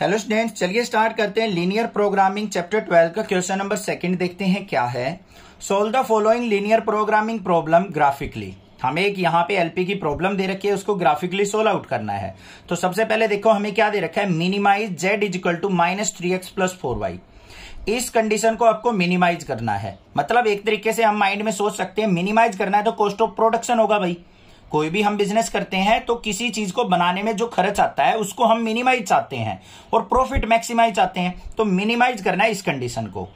hello students चलिए start करते हैं लीनियर प्रोग्रामिंग चैप्टर ट्वेल्व का क्वेश्चन नंबर सेकंड देखते हैं क्या है solve the following linear programming problem graphically हमें एक यहाँ पे एलपी की प्रॉब्लम दे रखी है उसको ग्राफिकली सोल्व आउट करना है तो सबसे पहले देखो हमें क्या दे रखा है minimize Z is equal to minus three X plus four Y इस कंडीशन को आपको मिनिमाइज करना है मतलब एक तरीके से हम माइंड में सोच सकते हैं मिनिमाइज करना है तो कॉस्ट ऑफ प्रोडक्शन होगा भाई कोई भी हम बिजनेस करते हैं तो किसी चीज को बनाने में जो खर्च आता है उसको हम मिनिमाइज चाहते हैं और प्रॉफिट मैक्सिमाइज चाहते हैं तो मिनिमाइज करना है इस कंडीशन को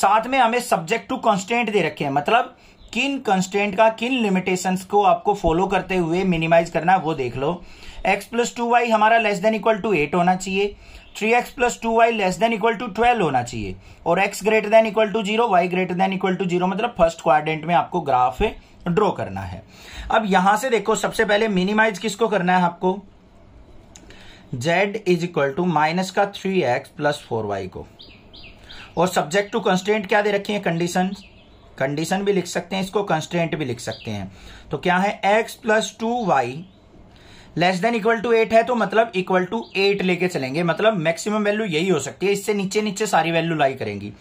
साथ में हमें सब्जेक्ट टू कॉन्स्टेंट दे रखे हैं मतलब किन कंस्टेंट का किन लिमिटेशंस को आपको फॉलो करते हुए मिनिमाइज करना है वो देख लो एक्स प्लस टू वाई हमारा less than equal to eight होना चाहिए three X plus two Y less than equal to twelve होना चाहिए और X greater than equal to zero Y greater than equal to zero मतलब first quadrant में आपको graph draw करना है अब यहां से देखो सबसे पहले मिनिमाइज किसको करना है आपको Z is equal to minus का three X plus four Y को और सब्जेक्ट टू कंस्टेंट क्या दे रखी है कंडीशन कंडीशन भी लिख सकते हैं इसको कंस्टेंट भी लिख सकते हैं तो क्या है X plus two Y less than equal to eight है तो मतलब इक्वल टू एट लेके चलेंगे मतलब मैक्सिमम वैल्यू यही हो सकती है इससे नीचे नीचे सारी वैल्यू लाई करेंगी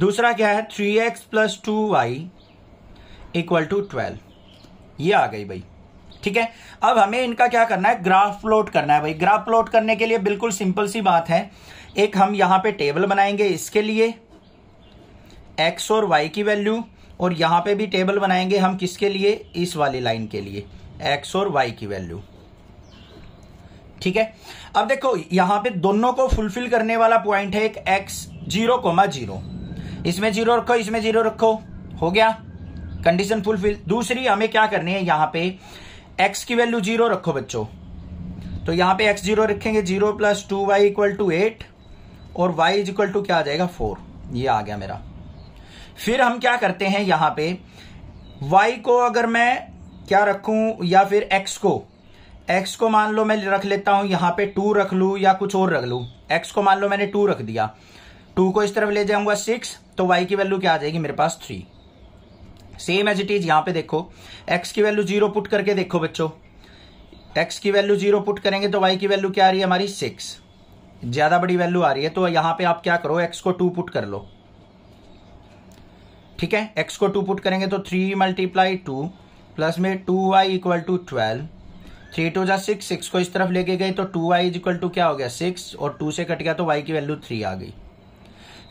दूसरा क्या है three X plus two Y equal to twelve ये आ गई भाई ठीक है अब हमें इनका क्या करना है ग्राफ प्लॉट करना है भाई ग्राफ प्लॉट करने के लिए बिल्कुल सिंपल सी बात है एक हम यहां पे टेबल बनाएंगे इसके लिए एक्स और वाई की वैल्यू और यहां पे भी टेबल बनाएंगे हम किसके लिए इस वाली लाइन के लिए एक्स और वाई की वैल्यू ठीक है अब देखो यहां पे दोनों को फुलफिल करने वाला पॉइंट है एक एक्स जीरो कोमा जीरो इसमें जीरो रखो इसमें जीरो रखो हो गया कंडीशन फुलफिल दूसरी हमें क्या करनी है यहां पे एक्स की वैल्यू जीरो रखो बच्चों तो यहां पे एक्स जीरो रखेंगे zero plus two Y equal to eight और वाई इज इक्वल टू क्या आ जाएगा फोर ये आ गया मेरा फिर हम क्या करते हैं यहां पे वाई को अगर मैं क्या रखूं या फिर एक्स को एक्स को मान लो मैं रख लेता हूं यहां पे टू रख लू या कुछ और रख लू एक्स को मान लो मैंने टू रख दिया टू को इस तरफ ले जाऊंगा सिक्स तो वाई की वैल्यू क्या आ जाएगी मेरे पास three same as it is यहां पे देखो एक्स की वैल्यू जीरो पुट करके देखो बच्चों एक्स की वैल्यू जीरो पुट करेंगे तो वाई की वैल्यू क्या आ रही है हमारी सिक्स ज्यादा बड़ी वैल्यू आ रही है तो यहां पर आप क्या करो एक्स को टू पुट कर लो ठीक है एक्स को टू पुट करेंगे तो थ्री मल्टीप्लाई टू प्लस में two Y equal to twelve three two जा सिक्स सिक्स को इस तरफ लेके गए तो two Y is equal to क्या हो गया सिक्स और टू से कट गया तो वाई की वैल्यू थ्री आ गई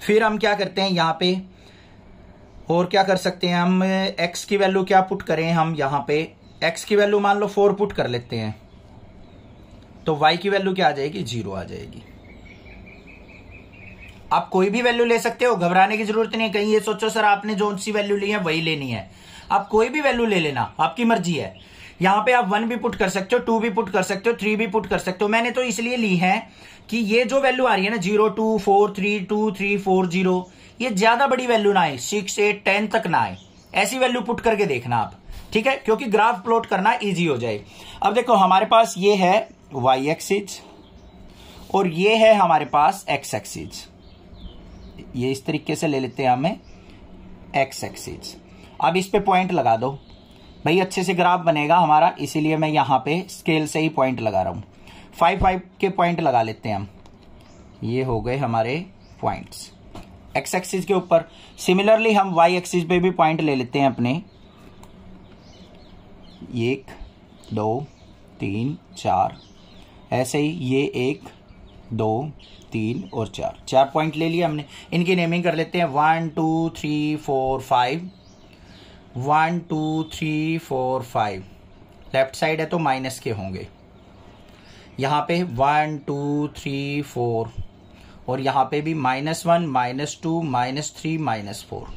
फिर हम क्या करते हैं यहां पे और क्या कर सकते हैं हम एक्स की वैल्यू क्या पुट करें हम यहां पे एक्स की वैल्यू मान लो फोर पुट कर लेते हैं तो वाई की वैल्यू क्या आ जाएगी जीरो आ जाएगी आप कोई भी वैल्यू ले सकते हो घबराने की जरूरत नहीं है कहीं ये सोचो सर आपने जो सी वैल्यू ली है वही लेनी है आप कोई भी वैल्यू ले लेना आपकी मर्जी है यहां पे आप वन भी पुट कर सकते हो टू भी पुट कर सकते हो थ्री भी पुट कर सकते हो मैंने तो इसलिए ली है कि ये जो वैल्यू आ रही है ना zero two four three two three four zero ये ज्यादा बड़ी वैल्यू ना आए सिक्स एट टेन तक ना आए ऐसी वैल्यू पुट करके देखना आप ठीक है क्योंकि ग्राफ प्लॉट करना इजी हो जाए अब देखो हमारे पास ये है वाई एक्सिज और ये है हमारे पास एक्स एक्सिज ये इस तरीके से ले लेते हैं हमें एक्स एक्सिज अब इस पे पॉइंट लगा दो भाई अच्छे से ग्राफ बनेगा हमारा इसीलिए मैं यहाँ पे स्केल से ही पॉइंट लगा रहा हूँ फाइव फाइव के पॉइंट लगा लेते हैं हम ये हो गए हमारे पॉइंट्स एक्स एक्सिस के ऊपर सिमिलरली हम वाई एक्सिस पे भी पॉइंट ले लेते हैं अपने एक दो तीन चार ऐसे ही ये एक दो तीन और चार चार पॉइंट ले लिए हमने इनकी नेमिंग कर लेते हैं one two three four five one two three four five left side है तो माइनस के होंगे यहाँ पे वन टू थ्री फोर और यहाँ पे भी minus one minus two minus three minus four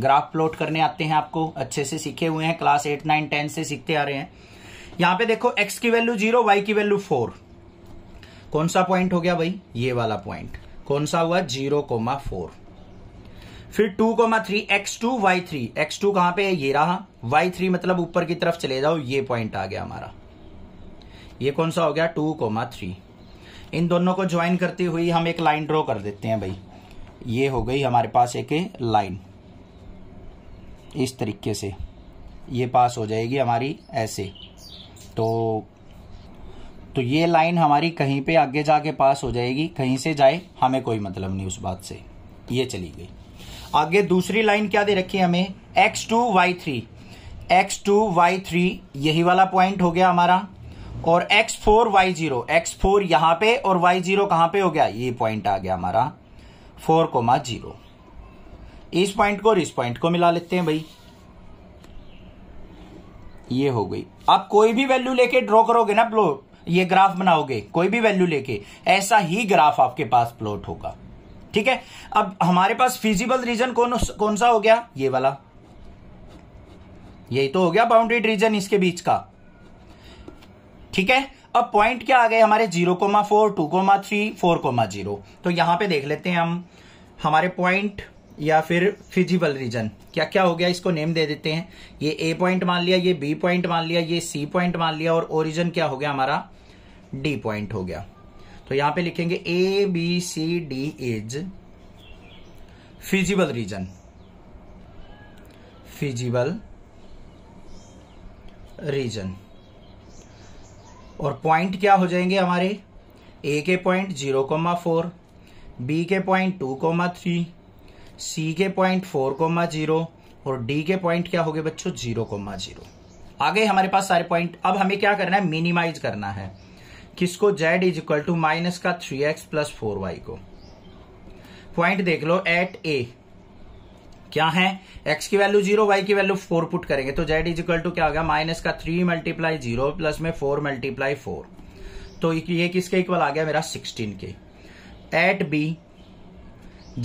graph plot करने आते हैं आपको अच्छे से सीखे हुए हैं क्लास एट नाइन टेन से सीखते आ रहे हैं यहाँ पे देखो एक्स की वैल्यू जीरो वाई की वैल्यू फोर कौन सा पॉइंट हो गया भाई ये वाला पॉइंट कौन सा हुआ जीरो कोमा फोर फिर two comma three X two Y three X two कहां पे ये रहा वाई थ्री मतलब ऊपर की तरफ चले जाओ ये पॉइंट आ गया हमारा ये कौन सा हो गया टू कोमा थ्री इन दोनों को ज्वाइन करती हुई हम एक लाइन ड्रॉ कर देते हैं भाई ये हो गई हमारे पास एक लाइन इस तरीके से ये पास हो जाएगी हमारी ऐसे तो तो ये लाइन हमारी कहीं पे आगे जाके पास हो जाएगी कहीं से जाए हमें कोई मतलब नहीं उस बात से ये चली गई आगे दूसरी लाइन क्या दे रखी है हमें X two Y three X two Y three यही वाला पॉइंट हो गया हमारा और X four Y zero X four यहां पर और वाई जीरो कहां पर हो गया ये पॉइंट आ गया हमारा फोर कोमा जीरो इस पॉइंट को और इस पॉइंट को मिला लेते हैं भाई ये हो गई आप कोई भी वैल्यू लेके ड्रॉ करोगे ना प्लॉट ये ग्राफ बनाओगे कोई भी वैल्यू लेके ऐसा ही ग्राफ आपके पास प्लॉट होगा ठीक है अब हमारे पास फिजिबल रीजन कौन कौन सा हो गया ये वाला यही तो हो गया बाउंड्रीड रीजन इसके बीच का ठीक है अब पॉइंट क्या आ गए हमारे zero comma four two comma three four comma zero तो यहां पे देख लेते हैं हम हमारे पॉइंट या फिर फिजिबल रीजन क्या क्या हो गया इसको नेम दे देते हैं ये ए पॉइंट मान लिया ये बी पॉइंट मान लिया ये सी पॉइंट मान लिया और ओरिजन क्या हो गया हमारा डी पॉइंट हो गया तो यहां पे लिखेंगे A B C D is feasible region feasible region और पॉइंट क्या हो जाएंगे हमारे ए के point zero comma four B के point two comma three C के पॉइंट फोर कोमा जीरो और डी के पॉइंट क्या हो गए बच्चों जीरो कोमा जीरो आगे हमारे पास सारे पॉइंट अब हमें क्या करना है मिनिमाइज करना है किसको Z is equal to minus का three X plus four Y को पॉइंट देख लो एट ए क्या है x की वैल्यू जीरो y की वैल्यू फोर पुट करेंगे तो z इज इक्वल टू क्या होगा माइनस का थ्री मल्टीप्लाई जीरो प्लस में फोर मल्टीप्लाई फोर तो ये किसके इक्वल आ गया मेरा सिक्सटीन के at B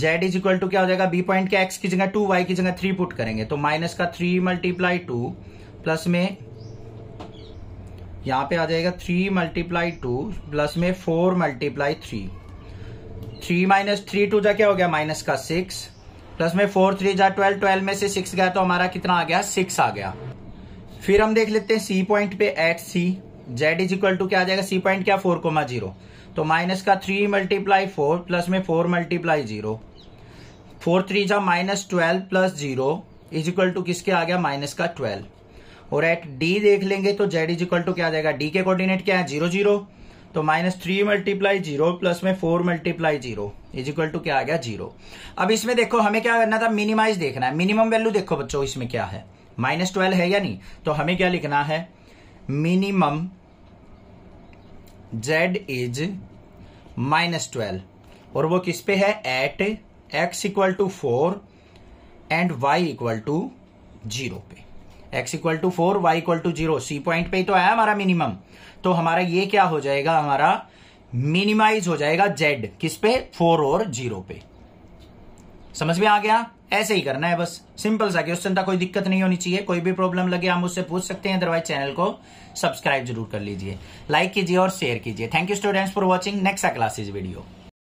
Z is equal to क्या हो जाएगा बी पॉइंट के x की जगह टू वाई की जगह थ्री पुट करेंगे तो माइनस का थ्री मल्टीप्लाई टू प्लस में यहाँ पे आ जाएगा थ्री मल्टीप्लाई टू प्लस में four multiply three three minus three two जा क्या हो गया माइनस का सिक्स प्लस में फोर थ्री जा ट्वेल्व ट्वेल्व में से सिक्स गया तो हमारा कितना आ गया सिक्स आ गया फिर हम देख लेते हैं सी पॉइंट पे at C Z is equal to क्या आ जाएगा सी पॉइंट क्या फोर कोमा जीरो तो माइनस का थ्री मल्टीप्लाई फोर प्लस में four multiply zero four three जा minus twelve plus zero is equal to किसके आ गया माइनस का ट्वेल्व और एट डी देख लेंगे तो जेड इज इक्वल टू क्या आ जाएगा डी के कोऑर्डिनेट क्या है जीरो जीरो तो minus three multiply zero plus में four multiply zero is equal to क्या आ गया जीरो अब इसमें देखो हमें क्या करना था मिनिमाइज देखना है मिनिमम वैल्यू देखो बच्चों इसमें क्या है माइनस ट्वेल्व है या नहीं तो हमें क्या लिखना है minimum Z is minus twelve और वो किस पे है at X equal to four and Y equal to zero पे X equal to four Y equal to zero C point पे ही तो आया हमारा मिनिमम तो हमारा ये क्या हो जाएगा हमारा मिनिमाइज हो जाएगा जेड किस पे फोर और जीरो पे समझ में आ गया ऐसे ही करना है बस सिंपल सा क्वेश्चन था कोई दिक्कत नहीं होनी चाहिए कोई भी प्रॉब्लम लगे आप मुझसे पूछ सकते हैं अदरवाइज चैनल को सब्सक्राइब जरूर कर लीजिए लाइक कीजिए और शेयर कीजिए thank you students for watching next classes video